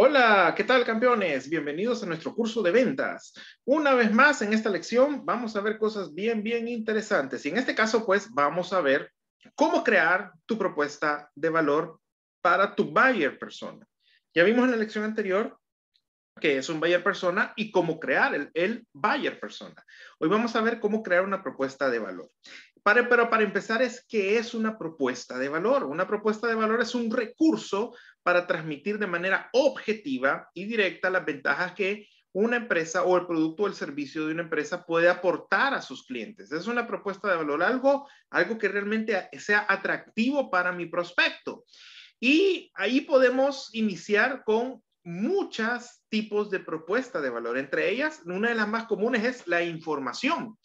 Hola, ¿qué tal campeones? Bienvenidos a nuestro curso de ventas. Una vez más, en esta lección vamos a ver cosas bien, bien interesantes. Y en este caso, pues, vamos a ver cómo crear tu propuesta de valor para tu buyer persona. Ya vimos en la lección anterior que es un buyer persona y cómo crear el, el, buyer persona. Hoy vamos a ver cómo crear una propuesta de valor. pero para empezar es qué es una propuesta de valor. Una propuesta de valor es un recurso para transmitir de manera objetiva y directa las ventajas que una empresa o el producto o el servicio de una empresa puede aportar a sus clientes. Es una propuesta de valor, algo, algo que realmente sea atractivo para mi prospecto. Y ahí podemos iniciar con muchos tipos de propuesta de valor. Entre ellas, una de las más comunes es la información.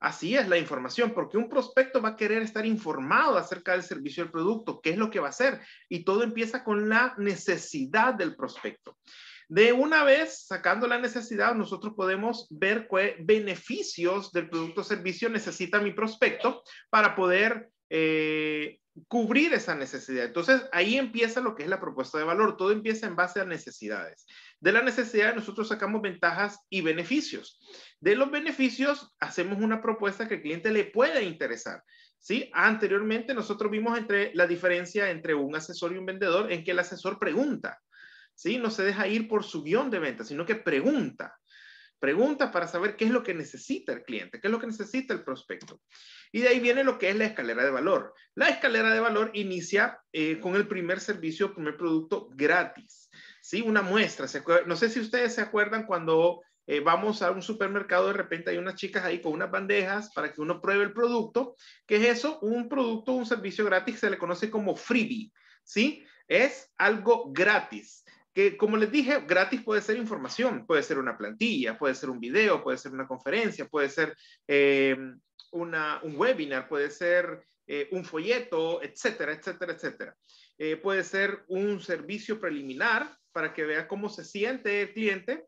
Así es, la información, porque un prospecto va a querer estar informado acerca del servicio el producto, qué es lo que va a hacer, y todo empieza con la necesidad del prospecto. De una vez sacando la necesidad, nosotros podemos ver qué beneficios del producto o servicio necesita mi prospecto para poder eh, cubrir esa necesidad. Entonces, ahí empieza lo que es la propuesta de valor. Todo empieza en base a necesidades. De la necesidad nosotros sacamos ventajas y beneficios. De los beneficios hacemos una propuesta que al cliente le pueda interesar. ¿Sí? Anteriormente nosotros vimos entre la diferencia entre un asesor y un vendedor en que el asesor pregunta. ¿Sí? No se deja ir por su guión de venta, sino que pregunta preguntas para saber qué es lo que necesita el cliente, qué es lo que necesita el prospecto. Y de ahí viene lo que es la escalera de valor. La escalera de valor inicia eh, con el primer servicio, primer producto gratis, ¿sí? Una muestra. No sé si ustedes se acuerdan cuando eh, vamos a un supermercado, de repente hay unas chicas ahí con unas bandejas para que uno pruebe el producto. ¿Qué es eso? Un producto, un servicio gratis se le conoce como freebie, ¿sí? Es algo gratis que como les dije, gratis puede ser información, puede ser una plantilla, puede ser un video, puede ser una conferencia, puede ser eh, un webinar, puede ser eh, un folleto, etcétera, etcétera, etcétera. Eh, puede ser un servicio preliminar para que vea cómo se siente el cliente,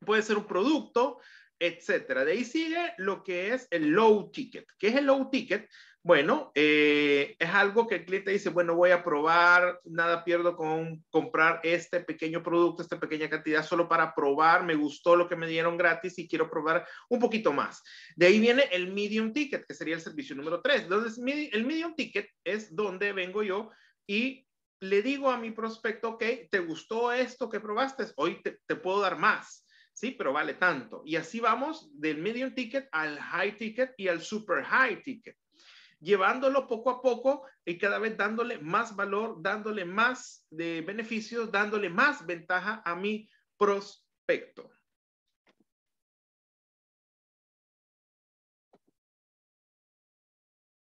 puede ser un producto, etcétera. De ahí sigue lo que es el low ticket. ¿Qué es el low ticket? Bueno, eh, es algo que el cliente dice, bueno, voy a probar, nada pierdo con comprar este pequeño producto, esta pequeña cantidad, solo para probar, me gustó lo que me dieron gratis y quiero probar un poquito más. De ahí viene el medium ticket, que sería el servicio número 3. Entonces, el medium ticket es donde vengo yo y le digo a mi prospecto, ok, ¿te gustó esto que probaste? Hoy te puedo dar más Sí, pero vale tanto. Y así vamos del medium ticket al high ticket y al super high ticket, llevándolo poco a poco y cada vez dándole más valor, dándole más de beneficios, dándole más ventaja a mi prospecto.